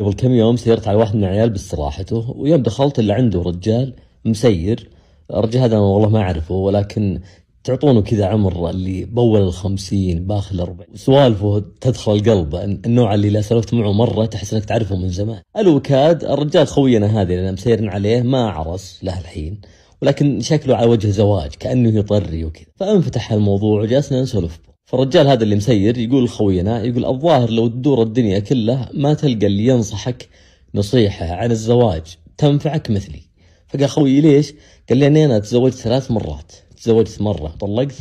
قبل كم يوم سيرت على واحد من العيال باستراحته ويوم دخلت اللي عنده رجال مسير الرجال هذا انا والله ما أعرفه ولكن تعطونه كذا عمر اللي بول الخمسين باخل الأربعين سوالفه تدخل القلب النوع اللي لا سولفت معه مرة تحس انك تعرفه من زمان الوكاد الرجال خوينا هذا اللي مسيرن عليه ما عرس له الحين ولكن شكله على وجه زواج كأنه يطري وكذا فانفتح الموضوع وجلسنا نسولف فالرجال هذا اللي مسير يقول خوينا يقول الظاهر لو تدور الدنيا كلها ما تلقى اللي ينصحك نصيحة عن الزواج تنفعك مثلي فقال خوي ليش؟ قال لي أنا تزوجت ثلاث مرات تزوجت مرة وطلقت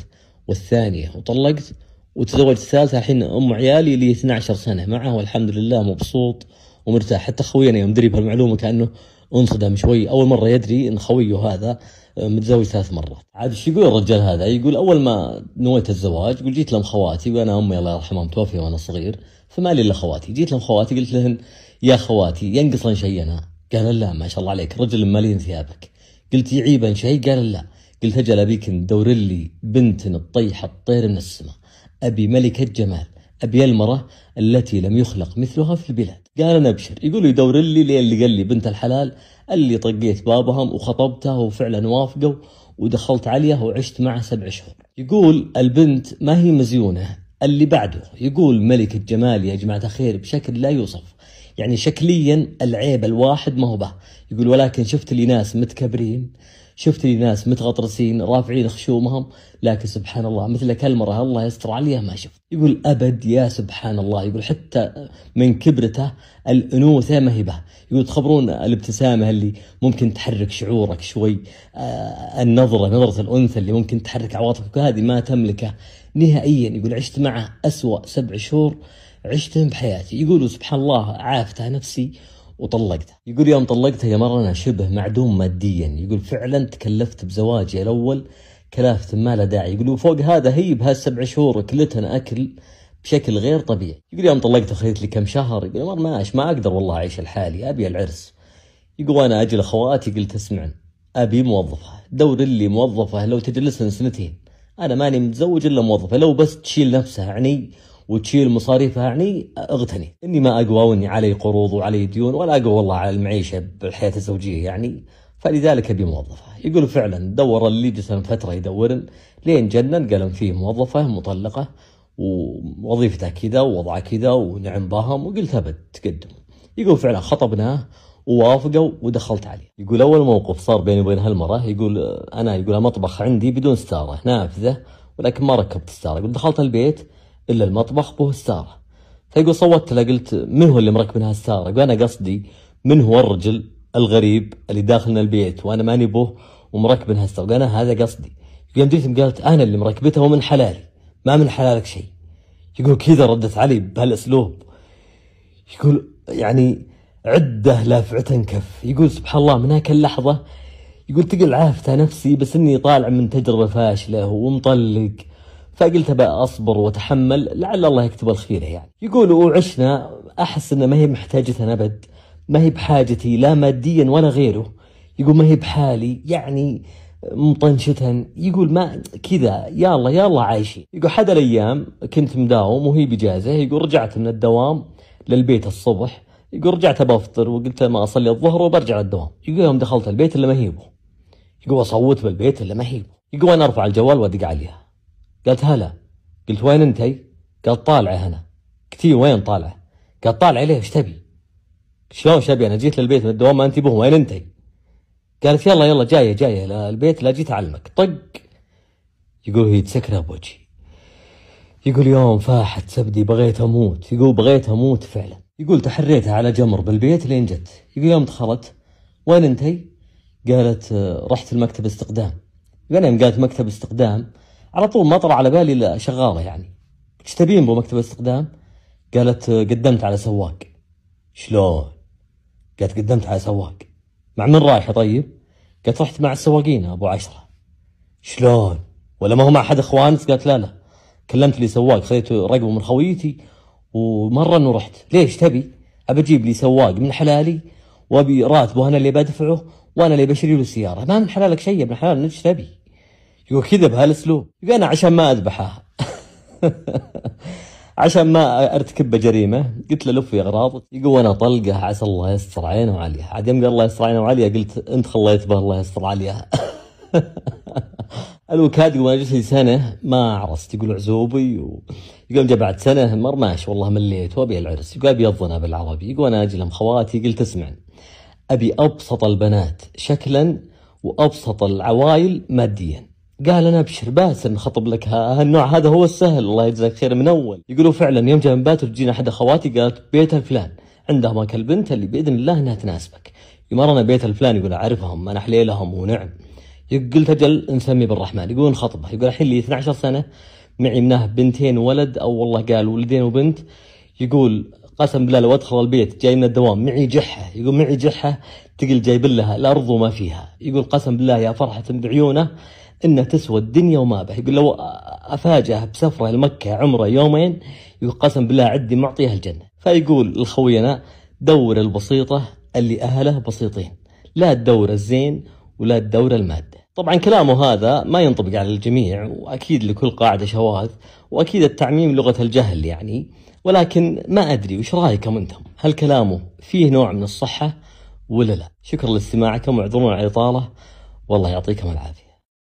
والثانية وطلقت وتزوجت الثالثة الحين أم عيالي لي 12 سنة معه والحمد لله مبسوط ومرتاح حتى خوينا يوم دري بهالمعلومة كأنه انصدم شوي اول مره يدري ان خويه هذا آه، متزوج ثلاث مرات عاد ايش يقول الرجال هذا يقول اول ما نويت الزواج يقول جيت لهم خواتي وانا امي الله يرحمها متوفيه وانا صغير فما لي الا خواتي جيت لهم خواتي قلت لهن يا خواتي ينقصن شيء انا قال لا ما شاء الله عليك رجل مالين ثيابك قلت يعيبن شيء قال لا قلت اجل ابيكن دور لي بنت تطيح الطير من السماء ابي ملكه جمال ابي المرأة التي لم يخلق مثلها في البلاد قال أنا أبشر يقول يدور لي لين اللي قال لي بنت الحلال اللي طقيت بابهم وخطبتها وفعلا وافقوا ودخلت عليها وعشت معها سبع شهور يقول البنت ما هي مزيونة اللي بعده يقول ملكة جمال يا جماعة خير بشكل لا يوصف يعني شكليا العيب الواحد ما هو به يقول ولكن شفت لي ناس متكبرين شفت لي ناس متغطرسين رافعين خشومهم لكن سبحان الله مثل كالمرة الله يستر عليها ما شفت يقول أبد يا سبحان الله يقول حتى من كبرته الأنوثة مهبة يقول تخبرون الابتسامة اللي ممكن تحرك شعورك شوي آه النظرة نظرة الأنثى اللي ممكن تحرك عواطفك هذه ما تملكه نهائيا يقول عشت معه أسوأ سبع شهور عشتهم بحياتي يقول سبحان الله عافته نفسي وطلقتها يقول يوم طلقتها يا مرة أنا شبه معدوم ماديا يقول فعلا تكلفت بزواجي الأول كلافة ما لا داعي يقول وفوق هذا هي بهالسبع شهور كلتنا أكل بشكل غير طبيعي يقول يوم طلقتها خذيت لي كم شهر يقول مرة ما ما أقدر والله أعيش لحالي أبي العرس يقول أنا أجي لأخواتي قلت اسمعن أبي موظفة دور لي موظفة لو تجلسن سنتين أنا ماني متزوج إلا موظفة لو بس تشيل نفسها عني وتشيل مصاريفها يعني اغتني اني ما اقوى واني علي قروض وعلي ديون ولا اقوى والله على المعيشه بالحياه الزوجيه يعني فلذلك ابي موظفه يقول فعلا دور اللي جلسن فتره يدورن لين جنن قال في موظفه مطلقه ووظيفتها كذا ووضعها كذا ونعم باهم وقلت ابد تقدم يقول فعلا خطبناه ووافقوا ودخلت عليه يقول اول موقف صار بيني وبين هالمره يقول انا يقول المطبخ عندي بدون ستاره نافذه ولكن ما ركبت ستاره يقول دخلت البيت إلا المطبخ به الساره فيقول صوتت له قلت من هو اللي مركبنا هالسارة يقول أنا قصدي من هو الرجل الغريب اللي داخلنا البيت وأنا ماني به ومركبن هالسارة يقول أنا هذا قصدي يقول جيت قالت أنا اللي مركبتها ومن حلالي ما من حلالك شيء يقول كذا ردت علي بهالأسلوب يقول يعني عدة لافعة كف يقول سبحان الله من هاك اللحظة يقول تقل عافته نفسي بس اني طالع من تجربة فاشلة ومطلق فقلت بقى اصبر واتحمل لعل الله يكتب الخير يعني يقول وعشنا احس انه ما هي محتاجتنا ابد ما هي بحاجتي لا ماديا ولا غيره يقول ما هي بحالي يعني مطنشتهن يقول ما كذا يا الله يا الله عايشين يقول حد الايام كنت مداوم وهي بجازه يقول رجعت من الدوام للبيت الصبح يقول رجعت بفطر وقلت ما اصلي الظهر وبرجع للدوام يقول يوم دخلت البيت الا ما هيبه يقول صوت بالبيت الا ما هيبه يقول انا ارفع الجوال وادق عليها قالت هلا قلت وين انتي؟ قالت طالعه هنا قلت إيه، وين طالعه؟ قالت طالعه ليه ايش تبي؟ شلون شبي ابي انا جيت للبيت من الدوام ما انت بهم وين انتي؟ قالت يلا يلا جايه جايه للبيت لا جيت اعلمك طق يقول هي تسكره بوجهي يقول يوم فاحت سبدي بغيت اموت يقول بغيت اموت فعلا يقول تحريتها على جمر بالبيت لين جت يقول يوم دخلت وين انتي؟ قالت آه، رحت المكتب استقدام غنم قالت مكتب استقدام على طول ما طلع على بالي الا شغاله يعني ايش تبين بمكتب مكتب الاستقدام؟ قالت آه، قدمت على سواق شلون؟ قالت قدمت على سواق مع من رايحه طيب؟ قالت رحت مع السواقين ابو عشره شلون؟ ولا ما هو مع احد اخوانك؟ قالت لا لا كلمت لي سواق خذيت رقمه من خويتي ومره انه رحت ليش تبي؟ ابى اجيب لي سواق من حلالي وابي راتبه انا اللي بدفعه وانا اللي بشري له السياره ما من حلالك شيء ابن حلال ايش تبي؟ يقول كذا بهالاسلوب يقول انا عشان ما اذبحها عشان ما ارتكب جريمه قلت له لف يا يقول وانا طلقه عسى الله يستر عينه وعليها عاد يوم قال الله يستر عينه وعليها قلت انت خليت به الله يستر عليها الوكاد يقول انا جلست لي سنه ما عرست يقول عزوبي و... يقول جا بعد سنه مرماش والله مليت وابي العرس يقول ابي اظنها بالعربي يقول انا اجلم خواتي قلت اسمع ابي ابسط البنات شكلا وابسط العوائل ماديا قال انا ابشر باسل نخطب لك هالنوع هذا هو السهل الله يجزاك خير من اول يقولوا فعلا يوم جاء باتر جينا احد اخواتي قالت بيت الفلان عندهم هاك البنت اللي باذن الله انها تناسبك يمرنا بيت الفلان يقول اعرفهم انا حليلهم ونعم قلت اجل نسمي بالرحمن يقول خطبه يقول الحين لي 12 سنه معي منها بنتين ولد او والله قال ولدين وبنت يقول قسم بالله لو ادخل البيت جاي من الدوام معي جحه يقول معي جحه تقل جايب لها الارض وما فيها يقول قسم بالله يا فرحه بعيونه انه تسوى الدنيا وما به يقول لو افاجئه بسفره لمكه عمره يومين يقسم بالله عدي معطيه الجنه فيقول لخوينا دور البسيطه اللي اهله بسيطين لا الدور الزين ولا الدور الماده طبعا كلامه هذا ما ينطبق على الجميع واكيد لكل قاعده شواذ واكيد التعميم لغه الجهل يعني ولكن ما ادري وش رايكم انتم هل كلامه فيه نوع من الصحه ولا لا شكرا لاستماعكم واعذرونا على الاطاله والله يعطيكم العافيه